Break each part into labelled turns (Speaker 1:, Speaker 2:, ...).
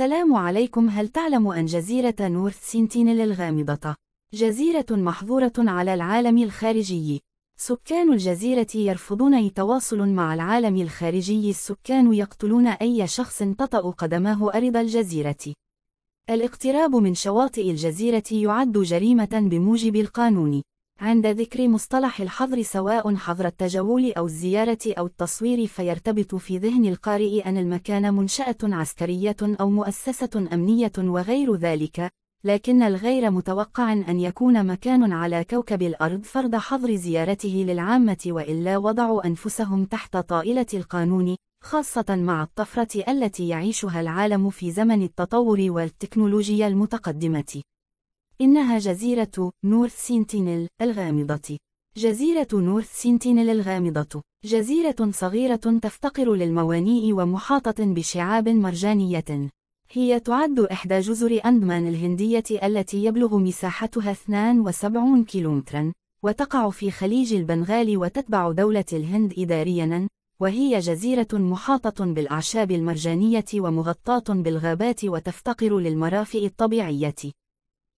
Speaker 1: السلام عليكم هل تعلم أن جزيرة نورث سنتينل الغامضة جزيرة محظورة على العالم الخارجي سكان الجزيرة يرفضون التواصل مع العالم الخارجي السكان يقتلون أي شخص تطأ قدماه أرض الجزيرة الاقتراب من شواطئ الجزيرة يعد جريمة بموجب القانون عند ذكر مصطلح الحظر سواء حظر التجول أو الزيارة أو التصوير فيرتبط في ذهن القارئ أن المكان منشأة عسكرية أو مؤسسة أمنية وغير ذلك، لكن الغير متوقع أن يكون مكان على كوكب الأرض فرض حظر زيارته للعامة وإلا وضعوا أنفسهم تحت طائلة القانون، خاصة مع الطفرة التي يعيشها العالم في زمن التطور والتكنولوجيا المتقدمة. إنها جزيرة نورث سينتينيل الغامضة. جزيرة نورث سينتينيل الغامضة جزيرة صغيرة تفتقر للموانئ ومحاطة بشعاب مرجانية. هي تعد إحدى جزر أندمان الهندية التي يبلغ مساحتها 72 كيلومترا، وتقع في خليج البنغال وتتبع دولة الهند إداريا، وهي جزيرة محاطة بالأعشاب المرجانية ومغطاة بالغابات وتفتقر للمرافئ الطبيعية.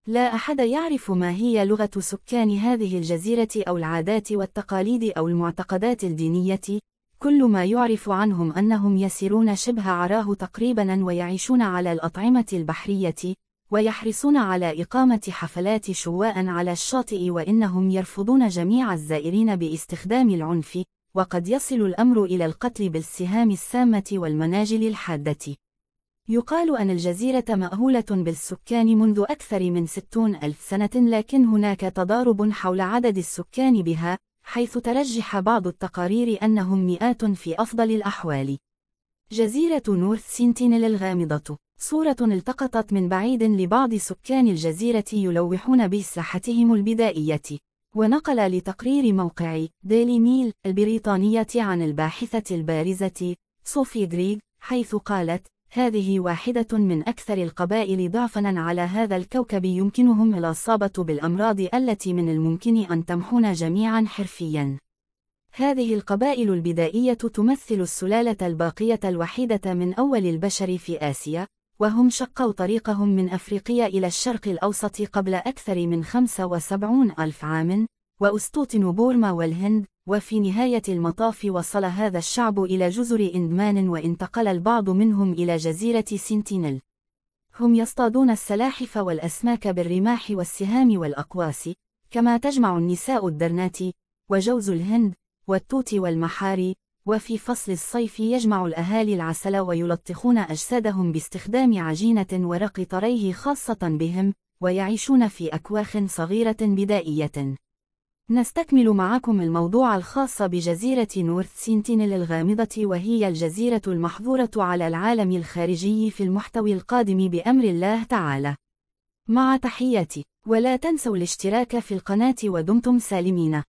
Speaker 1: لا أحد يعرف ما هي لغة سكان هذه الجزيرة أو العادات والتقاليد أو المعتقدات الدينية، كل ما يعرف عنهم أنهم يسيرون شبه عراه تقريبا ويعيشون على الأطعمة البحرية، ويحرصون على إقامة حفلات شواء على الشاطئ وإنهم يرفضون جميع الزائرين باستخدام العنف، وقد يصل الأمر إلى القتل بالسهام السامة والمناجل الحادة. يقال أن الجزيرة مأهولة بالسكان منذ أكثر من 60 ألف سنة لكن هناك تضارب حول عدد السكان بها حيث ترجح بعض التقارير أنهم مئات في أفضل الأحوال جزيرة نورث سنتينيل الغامضة صورة التقطت من بعيد لبعض سكان الجزيرة يلوحون بساحتهم البدائية ونقل لتقرير موقع ديلي ميل البريطانية عن الباحثة البارزة صوفي غريغ حيث قالت هذه واحدة من أكثر القبائل ضعفًا على هذا الكوكب يمكنهم الإصابة بالأمراض التي من الممكن أن تمحون جميعًا حرفيًا. هذه القبائل البدائية تمثل السلالة الباقية الوحيدة من أول البشر في آسيا، وهم شقوا طريقهم من أفريقيا إلى الشرق الأوسط قبل أكثر من 75 ألف عام، واستوطنوا بورما والهند، وفي نهاية المطاف وصل هذا الشعب إلى جزر إندمان وانتقل البعض منهم إلى جزيرة سنتينل هم يصطادون السلاحف والأسماك بالرماح والسهام والأقواس كما تجمع النساء الدرنات وجوز الهند والتوت والمحاري وفي فصل الصيف يجمع الأهالي العسل ويلطخون أجسادهم باستخدام عجينة ورق طريه خاصة بهم ويعيشون في أكواخ صغيرة بدائية نستكمل معكم الموضوع الخاص بجزيرة نورث سنتينل الغامضة وهي الجزيرة المحظورة على العالم الخارجي في المحتوى القادم بأمر الله تعالى مع تحياتي ولا تنسوا الاشتراك في القناة ودمتم سالمين